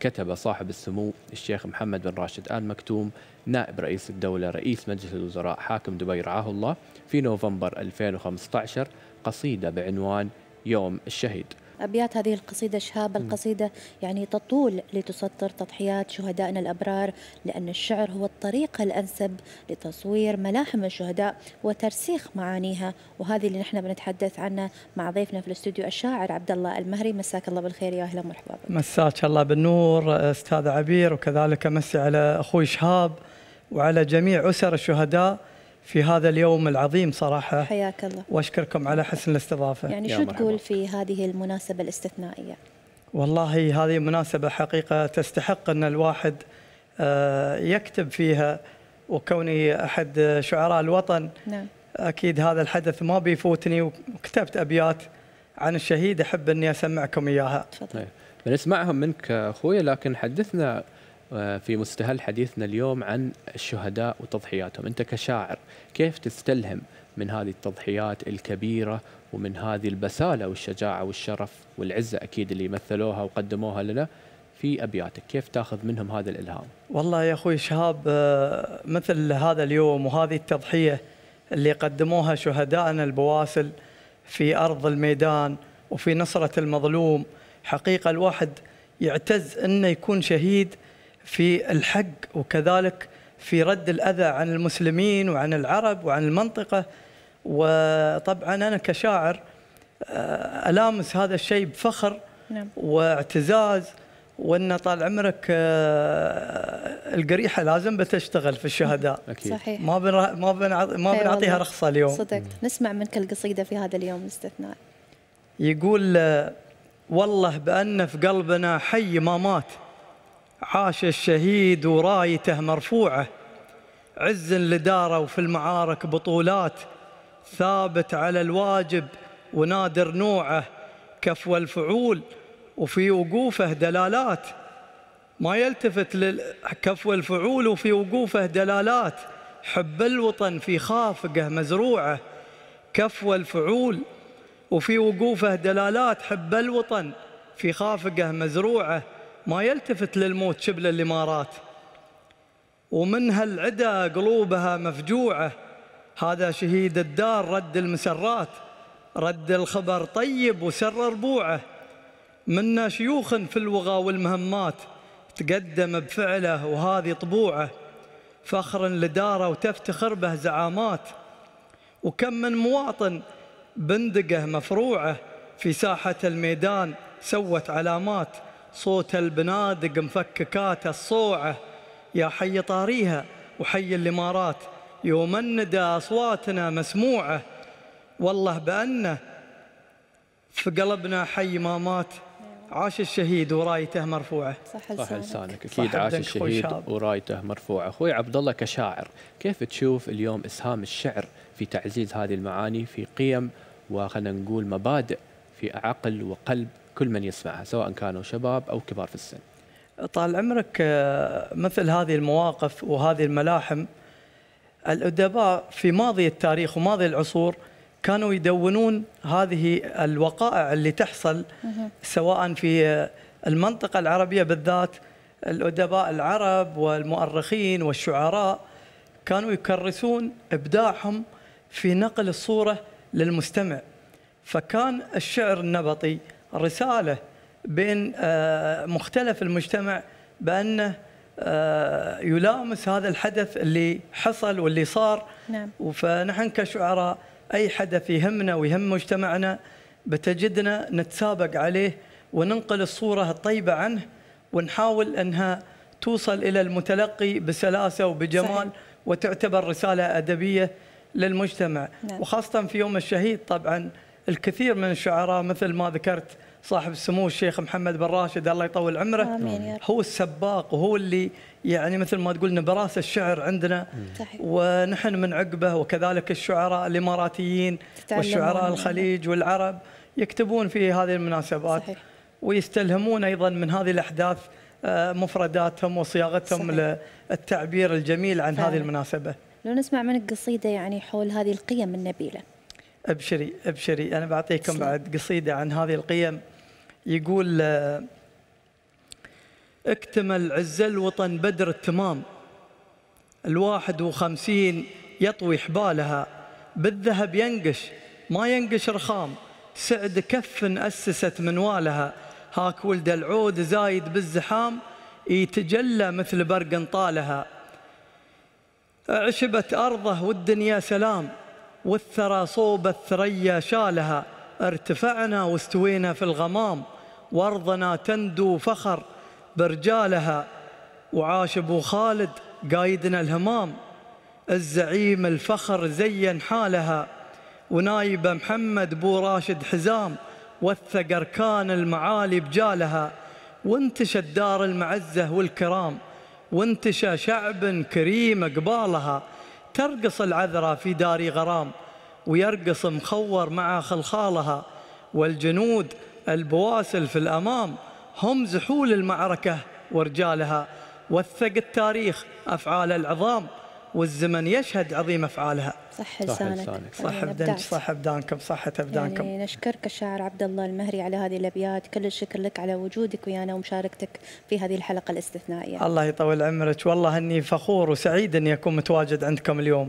كتب صاحب السمو الشيخ محمد بن راشد آل مكتوم نائب رئيس الدولة رئيس مجلس الوزراء حاكم دبي رعاه الله في نوفمبر 2015 قصيدة بعنوان يوم الشهيد أبيات هذه القصيدة شهاب القصيدة يعني تطول لتسطر تضحيات شهدائنا الأبرار لأن الشعر هو الطريقة الأنسب لتصوير ملاحم الشهداء وترسيخ معانيها وهذه اللي نحن بنتحدث عنها مع ضيفنا في الاستوديو الشاعر عبد الله المهري مساك الله بالخير يا أهلا ومرحبا مساك الله بالنور أستاذ عبير وكذلك مسي على أخوي شهاب وعلى جميع أسر الشهداء في هذا اليوم العظيم صراحة حياك الله وأشكركم على حسن الاستضافة يعني شو تقول في هذه المناسبة الاستثنائية؟ والله هذه مناسبة حقيقة تستحق أن الواحد آه، يكتب فيها وكوني أحد شعراء الوطن نعم. أكيد هذا الحدث ما بيفوتني وكتبت أبيات عن الشهيد أحب أني أسمعكم إياها تفضل. طيب. بنسمعهم منك أخوي لكن حدثنا آه، في مستهل حديثنا اليوم عن الشهداء وتضحياتهم أنت كشاعر كيف تستلهم من هذه التضحيات الكبيرة ومن هذه البسالة والشجاعة والشرف والعزة أكيد اللي مثلوها وقدموها لنا في أبياتك كيف تأخذ منهم هذا الإلهام والله يا أخوي شهاب آه، مثل هذا اليوم وهذه التضحية اللي قدموها شهدائنا البواسل في أرض الميدان وفي نصرة المظلوم حقيقة الواحد يعتز أنه يكون شهيد في الحق وكذلك في رد الأذى عن المسلمين وعن العرب وعن المنطقة وطبعا أنا كشاعر آه، ألامس هذا الشيء بفخر نعم. واعتزاز وأن طال عمرك آه، القريحة لازم بتشتغل في الشهداء أكيد. صحيح ما ما ما أيوة بنعطيها رخصة اليوم صدق نسمع منك القصيدة في هذا اليوم الاستثناء يقول آه، والله بأن في قلبنا حي ما مات عاش الشهيد ورايته مرفوعة عز لداره وفي المعارك بطولات ثابت على الواجب ونادر نوعه كفو الفعول وفي وقوفه دلالات ما يلتفت لكفو الفعول وفي وقوفه دلالات حب الوطن في خافقه مزروعه كفو الفعول وفي وقوفه دلالات حب الوطن في خافقه مزروعه ما يلتفت للموت شبل الإمارات ومن هالعدا قلوبها مفجوعة هذا شهيد الدار رد المسرات رد الخبر طيب وسر ربوعه منا شيوخ في الوغى والمهمات تقدم بفعله وهذه طبوعه فخر لداره وتفتخر به زعامات وكم من مواطن بندقه مفروعه في ساحه الميدان سوت علامات صوت البنادق مفككات الصوعة يا حي طاريها وحي الإمارات يوم الندى أصواتنا مسموعة والله بأنه في قلبنا حي ما مات عاش الشهيد ورايته مرفوعه صح, صح لسانك اكيد عاش الشهيد ورايته مرفوعه اخوي عبد الله كشاعر كيف تشوف اليوم اسهام الشعر في تعزيز هذه المعاني في قيم وخلينا نقول مبادئ في عقل وقلب كل من يسمعها سواء كانوا شباب أو كبار في السن طال عمرك آه، مثل هذه المواقف وهذه الملاحم الأدباء في ماضي التاريخ وماضي العصور كانوا يدونون هذه الوقائع اللي تحصل سواء في آه، المنطقة العربية بالذات الأدباء العرب والمؤرخين والشعراء كانوا يكرسون إبداعهم في نقل الصورة للمستمع فكان الشعر النبطي رساله بين آه، مختلف المجتمع بانه آه، يلامس هذا الحدث اللي حصل واللي صار نعم. فنحن كشعراء اي حدث يهمنا ويهم مجتمعنا بتجدنا نتسابق عليه وننقل الصوره الطيبه عنه ونحاول انها توصل الى المتلقي بسلاسه وبجمال صحيح. وتعتبر رساله ادبيه للمجتمع نعم. وخاصه في يوم الشهيد طبعا الكثير من الشعراء مثل ما ذكرت صاحب السمو الشيخ محمد بن راشد الله يطول عمره آمين هو السباق وهو اللي يعني مثل ما تقول نبراس الشعر عندنا صحيح. ونحن من عقبه وكذلك الشعراء الاماراتيين والشعراء الخليج والعرب يكتبون في هذه المناسبات صحيح. ويستلهمون ايضا من هذه الاحداث آه، مفرداتهم وصياغتهم صحيح. للتعبير الجميل عن فعلا. هذه المناسبه لو نسمع منك قصيده يعني حول هذه القيم النبيله ابشري ابشري انا بعطيكم بعد قصيده عن هذه القيم يقول آه، اكتمل عز الوطن بدر التمام الواحد وخمسين يطوي حبالها بالذهب ينقش ما ينقش رخام سعد كف أسست منوالها هاك ولد العود زايد بالزحام يتجلى مثل برق انطالها عشبت أرضه والدنيا سلام والثرى صوب الثريا شالها ارتفعنا واستوينا في الغمام وارضنا تندو فخر برجالها وعاش ابو خالد قايدنا الهمام الزعيم الفخر زين حالها ونايب محمد بو راشد حزام وثق اركان المعالي بجالها وانتشى دار المعزه والكرام وانتشى شعب كريم قبالها ترقص العذراء في دار غرام ويرقص مخور مع خلخالها والجنود البواسل في الأمام هم زحول المعركة ورجالها وثق التاريخ أفعال العظام والزمن يشهد عظيم افعالها صح لسانك صح ابدانك صح ابدانكم صحة ابدانكم يعني نشكرك الشاعر عبد الله المهري على هذه الابيات كل الشكر لك على وجودك ويانا ومشاركتك في هذه الحلقة الاستثنائية الله يطول عمرك والله اني فخور وسعيد اني اكون متواجد عندكم اليوم